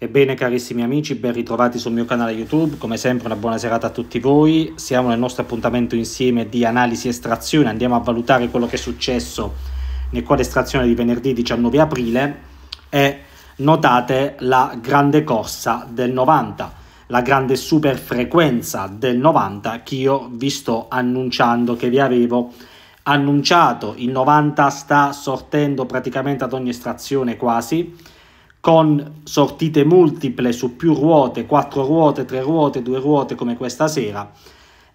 Ebbene carissimi amici, ben ritrovati sul mio canale YouTube, come sempre una buona serata a tutti voi, siamo nel nostro appuntamento insieme di analisi e estrazione, andiamo a valutare quello che è successo nel quadro estrazione di venerdì 19 aprile e notate la grande corsa del 90, la grande super frequenza del 90 che io vi sto annunciando, che vi avevo annunciato, il 90 sta sortendo praticamente ad ogni estrazione quasi, con sortite multiple su più ruote, 4 ruote, 3 ruote, 2 ruote come questa sera.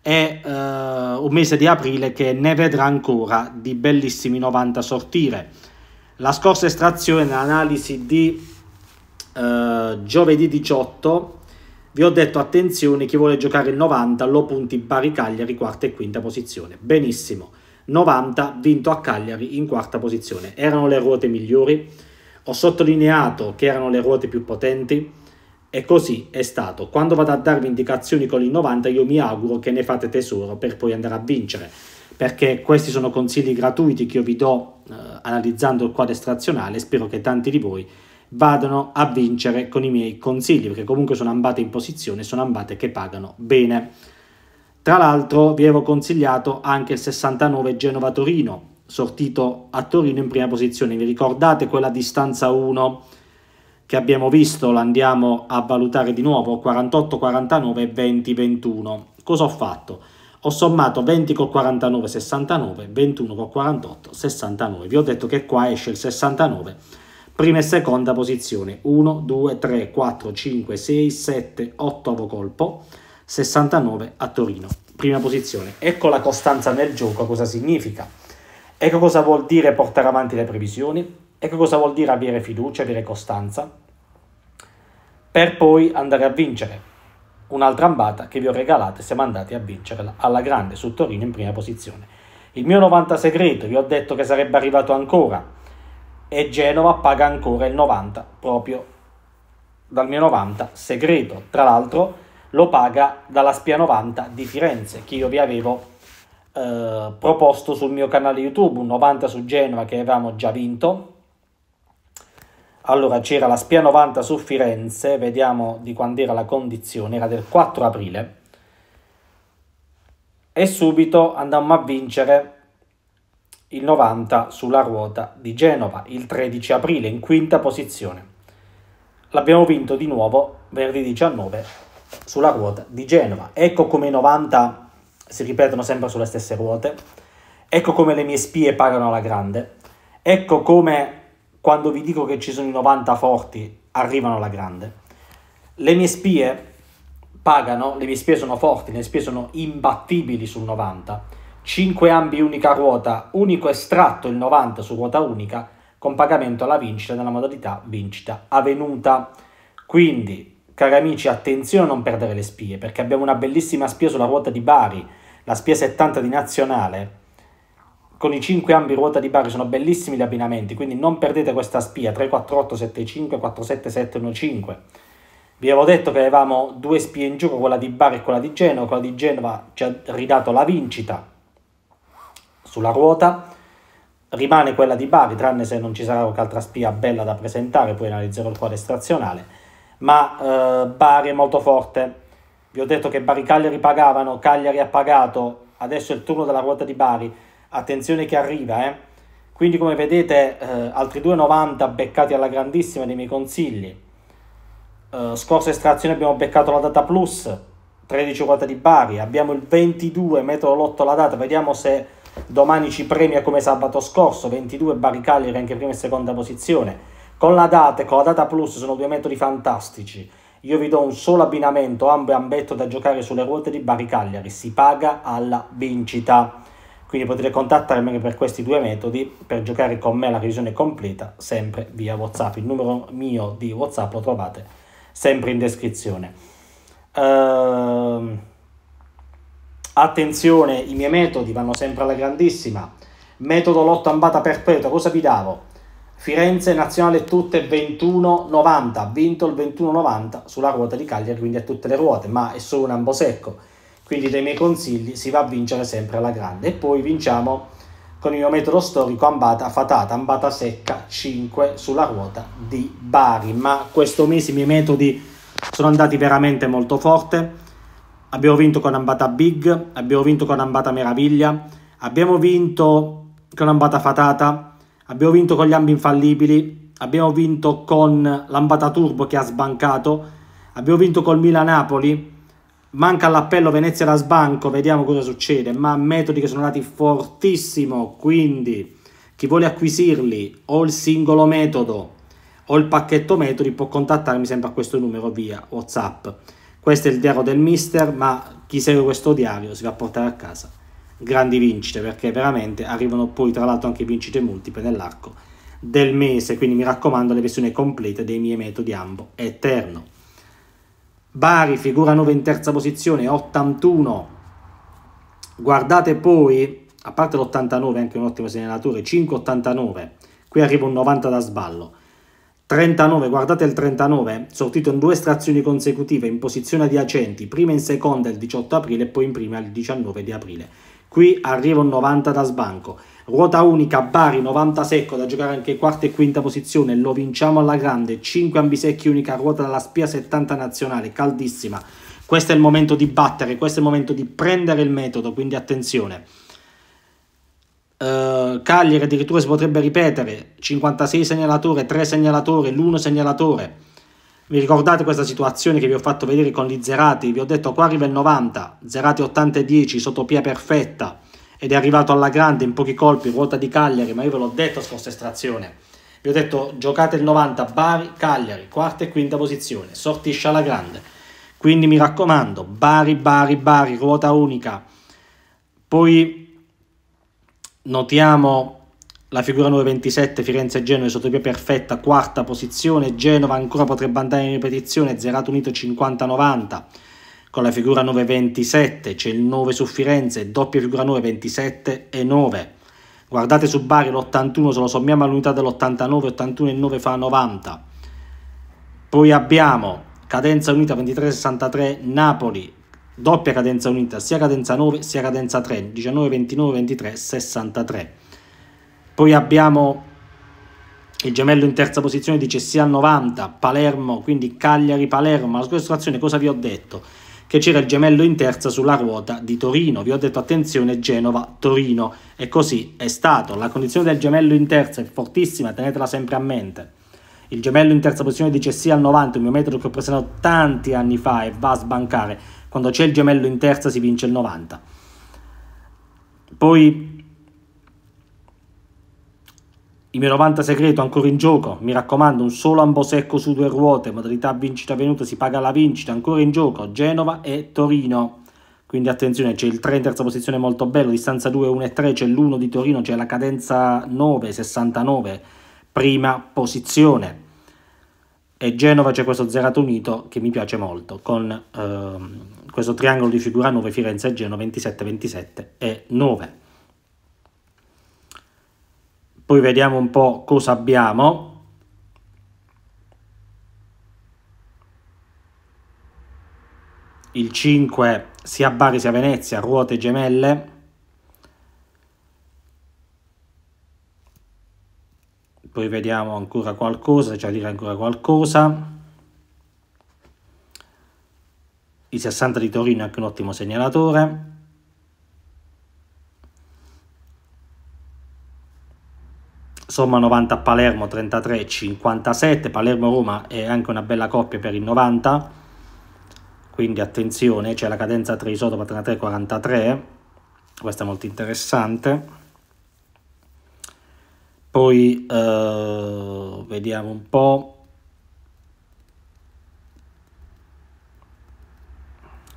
È eh, un mese di aprile che ne vedrà ancora di bellissimi 90 sortire. La scorsa estrazione, l'analisi di eh, giovedì 18, vi ho detto attenzione, chi vuole giocare il 90 lo punti in pari Cagliari, quarta e quinta posizione. Benissimo, 90 vinto a Cagliari in quarta posizione. Erano le ruote migliori? Ho sottolineato che erano le ruote più potenti e così è stato. Quando vado a darvi indicazioni con il 90 io mi auguro che ne fate tesoro per poi andare a vincere perché questi sono consigli gratuiti che io vi do eh, analizzando il quadro estrazionale spero che tanti di voi vadano a vincere con i miei consigli perché comunque sono ambate in posizione sono ambate che pagano bene tra l'altro vi avevo consigliato anche il 69 Genova Torino sortito a Torino in prima posizione. Vi ricordate quella distanza 1 che abbiamo visto? La andiamo a valutare di nuovo, 48, 49 20, 21. Cosa ho fatto? Ho sommato 20 con 49, 69, 21 con 48, 69. Vi ho detto che qua esce il 69. Prima e seconda posizione, 1, 2, 3, 4, 5, 6, 7, 8 colpo, 69 a Torino. Prima posizione. Ecco la costanza nel gioco, cosa significa? Ecco cosa vuol dire portare avanti le previsioni, ecco cosa vuol dire avere fiducia, avere costanza, per poi andare a vincere. Un'altra ambata che vi ho regalato e siamo andati a vincere alla grande su Torino in prima posizione. Il mio 90 segreto, vi ho detto che sarebbe arrivato ancora e Genova paga ancora il 90 proprio dal mio 90 segreto. Tra l'altro lo paga dalla Spia 90 di Firenze che io vi avevo eh, proposto sul mio canale YouTube, un 90 su Genova che avevamo già vinto. Allora c'era la Spia 90 su Firenze, vediamo di quando era la condizione, era del 4 aprile. E subito andammo a vincere il 90 sulla ruota di Genova, il 13 aprile, in quinta posizione. L'abbiamo vinto di nuovo venerdì 19 sulla ruota di Genova. Ecco come i 90 si ripetono sempre sulle stesse ruote, ecco come le mie spie pagano alla grande, ecco come quando vi dico che ci sono i 90 forti arrivano alla grande. Le mie spie pagano, le mie spie sono forti, le mie spie sono imbattibili sul 90. 5 ambi unica ruota, unico estratto il 90 su ruota unica, con pagamento alla vincita nella modalità vincita avvenuta. Quindi Cari amici, attenzione a non perdere le spie, perché abbiamo una bellissima spia sulla ruota di Bari, la spia 70 di Nazionale. Con i 5 ambi ruota di Bari sono bellissimi gli abbinamenti, quindi non perdete questa spia 348 34875 47715. Vi avevo detto che avevamo due spie in gioco, quella di Bari e quella di Genova. Quella di Genova ci ha ridato la vincita sulla ruota. Rimane quella di Bari, tranne se non ci sarà qualche altra spia bella da presentare, poi analizzerò il quadro estrazionale ma eh, Bari è molto forte. Vi ho detto che Bari-Cagliari pagavano, Cagliari ha pagato, adesso è il turno della ruota di Bari. Attenzione che arriva, eh. Quindi come vedete eh, altri 2,90 beccati alla grandissima dei miei consigli. Eh, scorsa estrazione abbiamo beccato la data plus, 13 ruota di Bari, abbiamo il 22 metro lotto la data, vediamo se domani ci premia come sabato scorso, 22 Bari Cagliari anche prima e seconda posizione. Con la data e con la data plus sono due metodi fantastici. Io vi do un solo abbinamento, ambo ambetto da giocare sulle ruote di Baricagliari, si paga alla vincita. Quindi potete contattarmi anche per questi due metodi per giocare con me la revisione completa, sempre via WhatsApp. Il numero mio di WhatsApp lo trovate sempre in descrizione. Uh, attenzione, i miei metodi vanno sempre alla grandissima. Metodo lotto ambata perpetua, cosa vi davo? Firenze nazionale tutte 21-90, ha vinto il 21-90 sulla ruota di Cagliari, quindi a tutte le ruote, ma è solo un ambosecco. Quindi dei miei consigli si va a vincere sempre alla grande. E poi vinciamo con il mio metodo storico ambata fatata, ambata secca 5 sulla ruota di Bari. Ma questo mese i miei metodi sono andati veramente molto forte. Abbiamo vinto con ambata big, abbiamo vinto con ambata meraviglia, abbiamo vinto con ambata fatata, abbiamo vinto con gli ambi infallibili, abbiamo vinto con l'Ambata Turbo che ha sbancato, abbiamo vinto col Milan-Napoli, manca l'appello Venezia da sbanco, vediamo cosa succede, ma metodi che sono andati fortissimo, quindi chi vuole acquisirli o il singolo metodo o il pacchetto metodi può contattarmi sempre a questo numero via Whatsapp. Questo è il diario del mister, ma chi segue questo diario si va a portare a casa grandi vincite perché veramente arrivano poi tra l'altro anche vincite multiple nell'arco del mese quindi mi raccomando le versioni complete dei miei metodi ambo eterno Bari figura 9 in terza posizione 81 guardate poi a parte l'89 anche un ottimo segnalatore 5,89 qui arriva un 90 da sballo 39, guardate il 39, sortito in due estrazioni consecutive in posizione adiacenti, prima in seconda il 18 aprile e poi in prima il 19 di aprile. Qui arriva un 90 da sbanco. Ruota unica, Bari 90 secco da giocare anche quarta e quinta posizione, lo vinciamo alla grande, 5 ambisecchi unica ruota dalla spia 70 nazionale, caldissima. Questo è il momento di battere, questo è il momento di prendere il metodo, quindi attenzione. Uh, Cagliari addirittura si potrebbe ripetere, 56 segnalatore, 3 segnalatore, l'1 segnalatore. Vi ricordate questa situazione che vi ho fatto vedere con gli zerati? Vi ho detto qua arriva il 90, zerati 80 e 10, sottopia perfetta ed è arrivato alla grande in pochi colpi, ruota di Cagliari, ma io ve l'ho detto scorsa estrazione. Vi ho detto giocate il 90, Bari, Cagliari, quarta e quinta posizione, sortisce alla grande. Quindi mi raccomando, Bari, Bari, Bari, ruota unica. Poi notiamo la figura 927 Firenze e Genova sotto perfetta, quarta posizione, Genova ancora potrebbe andare in ripetizione, zerato unito 50-90, con la figura 927 c'è il 9 su Firenze, doppia figura 9, 27 e 9. Guardate su Bari l'81, se lo sommiamo all'unità dell'89, 81 e 9 fa 90. Poi abbiamo cadenza unita 23-63 Napoli, doppia cadenza unita, sia cadenza 9 sia cadenza 3, 19-29, 23-63. Poi abbiamo il gemello in terza posizione di Cessia 90, Palermo, quindi Cagliari-Palermo. La scorsa situazione cosa vi ho detto? Che c'era il gemello in terza sulla ruota di Torino. Vi ho detto attenzione Genova-Torino e così è stato. La condizione del gemello in terza è fortissima, tenetela sempre a mente. Il gemello in terza posizione di Cessia 90, un mio metodo che ho presentato tanti anni fa e va a sbancare. Quando c'è il gemello in terza si vince il 90. Poi il mio 90 segreto ancora in gioco, mi raccomando un solo ambosecco su due ruote, modalità vincita venuta si paga la vincita, ancora in gioco Genova e Torino. Quindi attenzione, c'è il 3 in terza posizione molto bello, distanza 2, 1 e 3, c'è l'1 di Torino, c'è la cadenza 9, 69, prima posizione. E Genova c'è questo zerato unito che mi piace molto, con ehm, questo triangolo di figura 9, Firenze e Genova 27, 27 e 9 poi vediamo un po' cosa abbiamo il 5 sia a Bari sia a Venezia, ruote gemelle. Poi vediamo ancora qualcosa, c'è da dire ancora qualcosa. Il 60 di Torino è anche un ottimo segnalatore. somma 90 Palermo 33 57 Palermo Roma è anche una bella coppia per il 90 quindi attenzione c'è la cadenza 3 isotopa 33 43 questa è molto interessante poi eh, vediamo un po'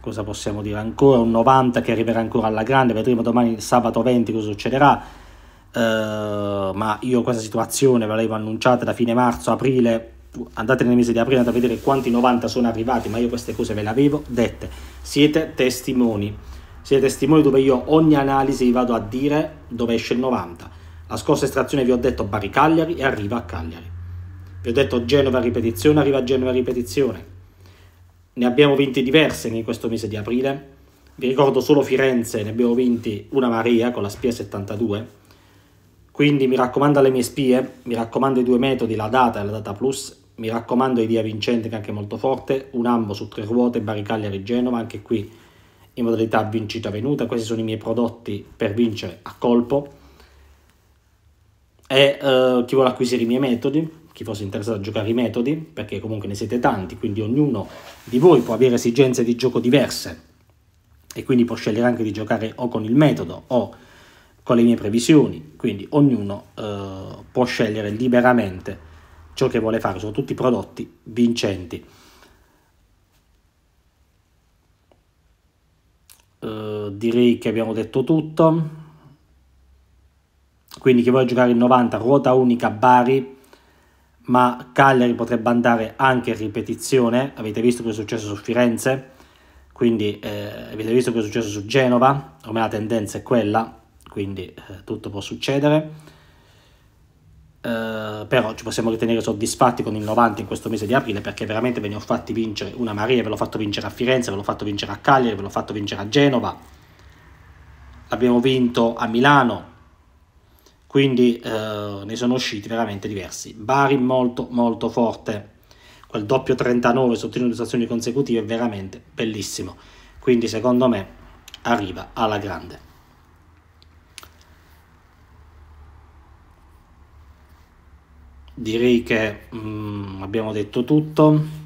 cosa possiamo dire ancora un 90 che arriverà ancora alla grande vedremo domani sabato 20 cosa succederà eh, ma io questa situazione ve l'avevo annunciata da fine marzo, aprile, andate nel mese di aprile, andate a vedere quanti 90 sono arrivati, ma io queste cose ve le avevo dette. Siete testimoni, siete testimoni dove io ogni analisi vado a dire dove esce il 90. La scorsa estrazione vi ho detto Bari Cagliari e arriva a Cagliari. Vi ho detto Genova ripetizione, arriva a Genova ripetizione. Ne abbiamo vinti diverse in questo mese di aprile. Vi ricordo solo Firenze, ne abbiamo vinti una Maria con la Spia 72 quindi mi raccomando alle mie spie, mi raccomando i due metodi, la data e la data plus, mi raccomando idea vincente che è anche molto forte, un ambo su tre ruote, di Genova, anche qui in modalità vincita venuta, questi sono i miei prodotti per vincere a colpo. E eh, chi vuole acquisire i miei metodi, chi fosse interessato a giocare i metodi, perché comunque ne siete tanti, quindi ognuno di voi può avere esigenze di gioco diverse e quindi può scegliere anche di giocare o con il metodo o con le mie previsioni, quindi ognuno eh, può scegliere liberamente ciò che vuole fare, sono tutti prodotti vincenti. Eh, direi che abbiamo detto tutto. Quindi chi vuole giocare in 90, ruota unica Bari, ma Cagliari potrebbe andare anche in ripetizione, avete visto cosa è successo su Firenze, quindi eh, avete visto cosa è successo su Genova, ormai la tendenza è quella, quindi eh, tutto può succedere. Uh, però ci possiamo ritenere soddisfatti con il 90 in questo mese di aprile perché veramente ve ne ho fatti vincere una Maria, ve l'ho fatto vincere a Firenze, ve l'ho fatto vincere a Cagliari, ve l'ho fatto vincere a Genova, l'abbiamo vinto a Milano, quindi uh, ne sono usciti veramente diversi. Bari molto molto forte, quel doppio 39 sotto in due stazioni consecutive è veramente bellissimo, quindi secondo me arriva alla grande. direi che mm, abbiamo detto tutto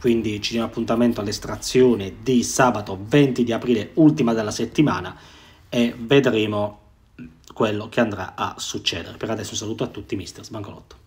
quindi ci diamo appuntamento all'estrazione di sabato 20 di aprile ultima della settimana e vedremo quello che andrà a succedere per adesso un saluto a tutti mister Sbancolotto